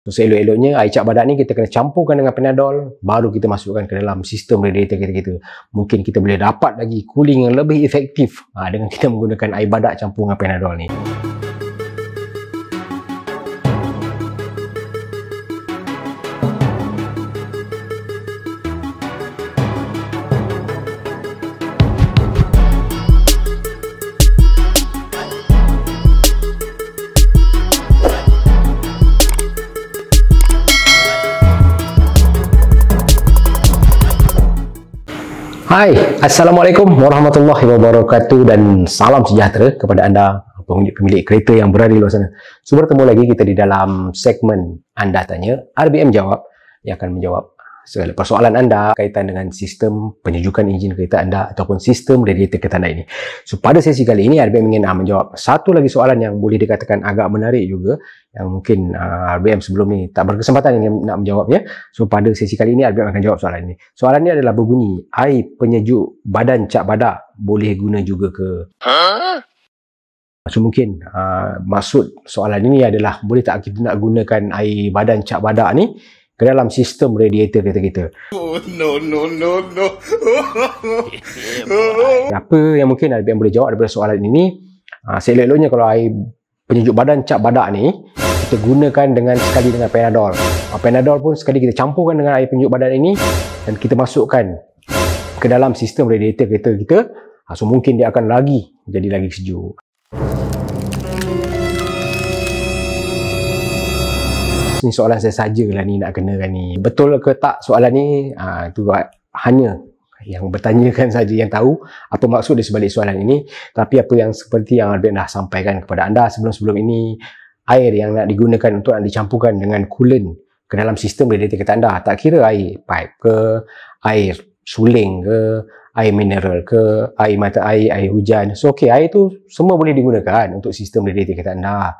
So, seelok-eloknya air cap badak ni kita kena campurkan dengan penadol baru kita masukkan ke dalam sistem radiator kita, kita. Mungkin kita boleh dapat lagi cooling yang lebih efektif ha, dengan kita menggunakan air badak campur dengan penadol ni. Hai, Assalamualaikum warahmatullahi wabarakatuh dan salam sejahtera kepada anda pengundi pemilik kereta yang berada di luar sana. So, bertemu lagi kita di dalam segmen Anda Tanya, RBM Jawab yang akan menjawab segala persoalan anda kaitan dengan sistem penyejukan enjin kereta anda ataupun sistem radiator kereta anda ini. So pada sesi kali ini RBM ingin uh, menjawab satu lagi soalan yang boleh dikatakan agak menarik juga yang mungkin uh, ah, RBM sebelum ini tak berkesempatan ingin nak menjawabnya. So pada sesi kali ini RBM akan jawab soalan ini. Soalan ini adalah berbunyi air penyejuk badan cak badak boleh guna juga ke? Ha? So mungkin uh, maksud soalan ini adalah boleh tak kita nak gunakan air badan cak badak ni ke dalam sistem radiator kereta kita. Oh no no no no. Apa yang mungkin ada yang boleh jawab daripada soalan ini? Ah ha, selelonya kalau air penyejuk badan cap badak ni kita gunakan dengan sekali dengan Panadol. Ha, Panadol pun sekali kita campurkan dengan air penyejuk badan ini dan kita masukkan ke dalam sistem radiator kereta kita. Ha, so mungkin dia akan lagi jadi lagi sejuk. ni soalan saya saja lah ni nak kenakan ni betul ke tak soalan ni uh, ah, tu hanya yang bertanyakan saja yang tahu apa maksud di sebalik soalan ini tapi apa yang seperti yang Arbin dah sampaikan kepada anda sebelum-sebelum ini air yang nak digunakan untuk nak dicampurkan dengan coolant ke dalam sistem radiator kereta anda tak kira air pipe ke air suling ke air mineral ke air mata air air hujan so okey air itu semua boleh digunakan untuk sistem radiator kereta anda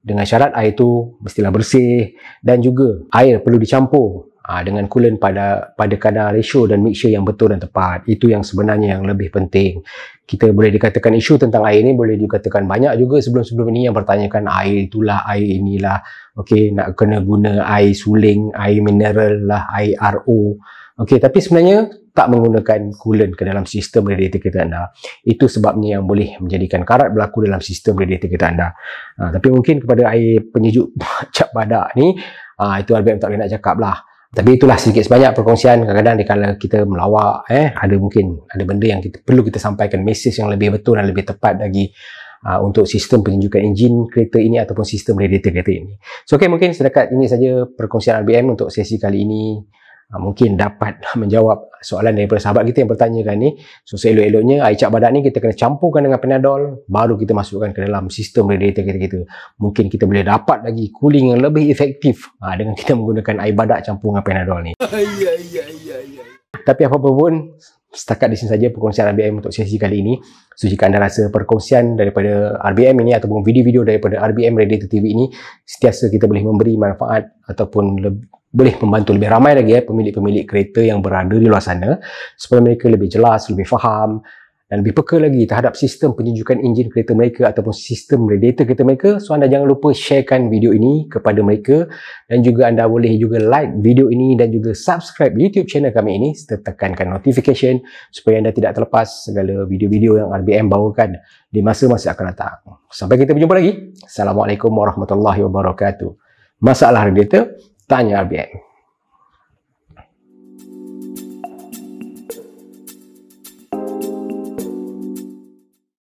dengan syarat air itu mestilah bersih dan juga air perlu dicampur ah, dengan coolant pada pada kadar ratio dan mixture yang betul dan tepat. Itu yang sebenarnya yang lebih penting. Kita boleh dikatakan isu tentang air ini boleh dikatakan banyak juga sebelum-sebelum ini yang bertanyakan air itulah, air inilah. Okey, nak kena guna air suling, air mineral lah, air RO. Okey, tapi sebenarnya tak menggunakan coolant ke dalam sistem radiator kereta anda. Itu sebabnya yang boleh menjadikan karat berlaku dalam sistem radiator kereta anda. Ha, tapi mungkin kepada air penyejuk cap badak ni, ha, itu RBM tak boleh nak cakap lah. Tapi itulah sedikit sebanyak perkongsian kadang-kadang di kala kita melawak eh ada mungkin ada benda yang kita perlu kita sampaikan mesej yang lebih betul dan lebih tepat lagi uh, ah, untuk sistem penunjukan enjin kereta ini ataupun sistem radiator kereta ini. So okay, mungkin sedekat ini saja perkongsian RBM untuk sesi kali ini. Ha, mungkin dapat menjawab soalan daripada sahabat kita yang bertanya bertanyakan ni. So seelok-eloknya air cap badak ni kita kena campurkan dengan penadol baru kita masukkan ke dalam sistem radiator kita kita. Mungkin kita boleh dapat lagi cooling yang lebih efektif ha, dengan kita menggunakan air badak campur dengan penadol ni. Tapi apa pun setakat di sini saja perkongsian RBM untuk sesi kali ini. So jika anda rasa perkongsian daripada RBM ini ataupun video-video daripada RBM Radiator TV ini setiasa kita boleh memberi manfaat ataupun lebih boleh membantu lebih ramai lagi ya pemilik-pemilik kereta yang berada di luar sana supaya mereka lebih jelas, lebih faham dan lebih peka lagi terhadap sistem penunjukan enjin kereta mereka ataupun sistem radiator kereta mereka so anda jangan lupa sharekan video ini kepada mereka dan juga anda boleh juga like video ini dan juga subscribe YouTube channel kami ini serta tekankan notification supaya anda tidak terlepas segala video-video yang RBM bawakan di masa-masa akan datang sampai kita berjumpa lagi Assalamualaikum Warahmatullahi Wabarakatuh masalah radiator dañar bien.